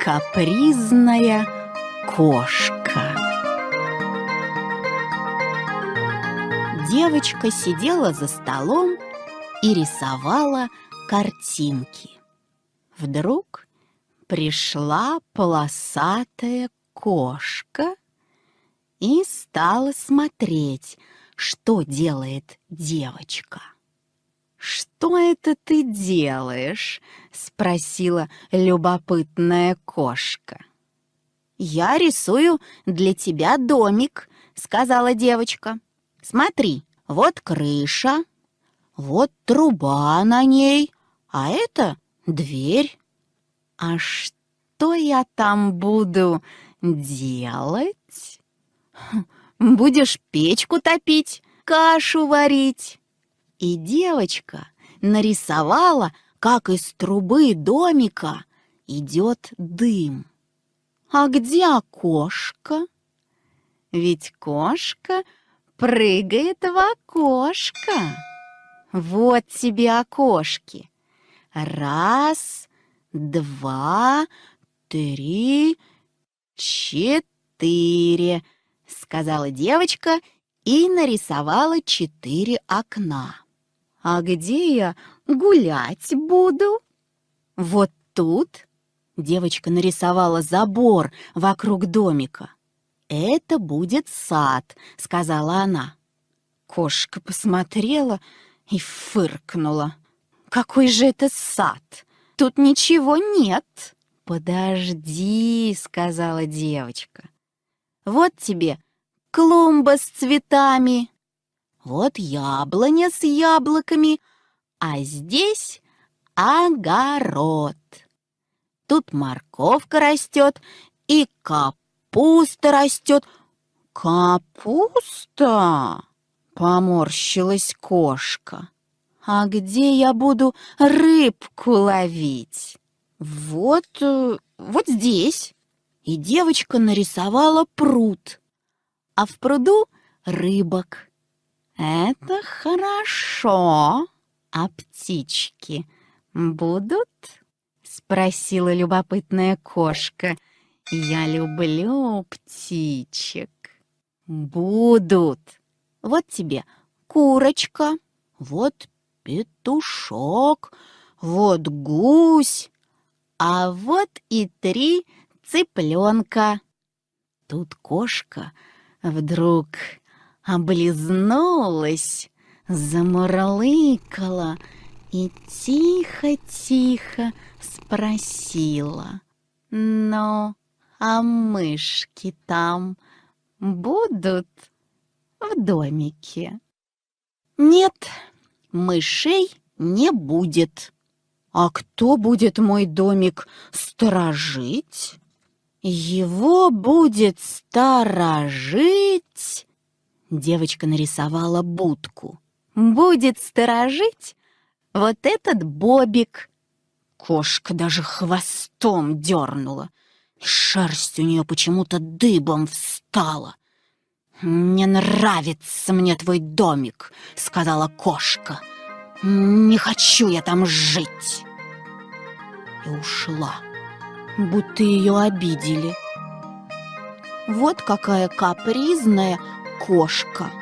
капризная кошка. Девочка сидела за столом и рисовала картинки. Вдруг пришла полосатая кошка и стала смотреть, что делает девочка. «Что это ты делаешь?» — спросила любопытная кошка. «Я рисую для тебя домик», — сказала девочка. «Смотри, вот крыша, вот труба на ней, а это дверь». «А что я там буду делать?» «Хм, «Будешь печку топить, кашу варить». И девочка нарисовала, как из трубы домика идет дым. А где окошко? Ведь кошка прыгает в окошко. Вот тебе окошки. Раз, два, три, четыре, сказала девочка и нарисовала четыре окна. А где я гулять буду? Вот тут девочка нарисовала забор вокруг домика. Это будет сад, сказала она. Кошка посмотрела и фыркнула. Какой же это сад? Тут ничего нет. Подожди, сказала девочка. Вот тебе клумба с цветами, вот яблоня с яблоками, а здесь огород. Тут морковка растет и капуста растет. Капуста? Поморщилась кошка. А где я буду рыбку ловить? Вот, э, вот здесь. И девочка нарисовала пруд. А в пруду рыбок. Это хорошо. А птички будут? Спросила любопытная кошка. Я люблю птичек. Будут. Вот тебе курочка, вот петушок, вот гусь, а вот и три цыпленка. Тут кошка вдруг облизнулась, замурлыкала и тихо-тихо спросила. «Ну, а мышки там будут в домике?» «Нет, мышей не будет». «А кто будет мой домик сторожить?» «Его будет сторожить...» Девочка нарисовала будку. «Будет сторожить вот этот бобик!» Кошка даже хвостом дернула. Шерсть у нее почему-то дыбом встала. «Не нравится мне твой домик», — сказала кошка. «Не хочу я там жить!» И ушла, будто ее обидели. Вот какая капризная кошка.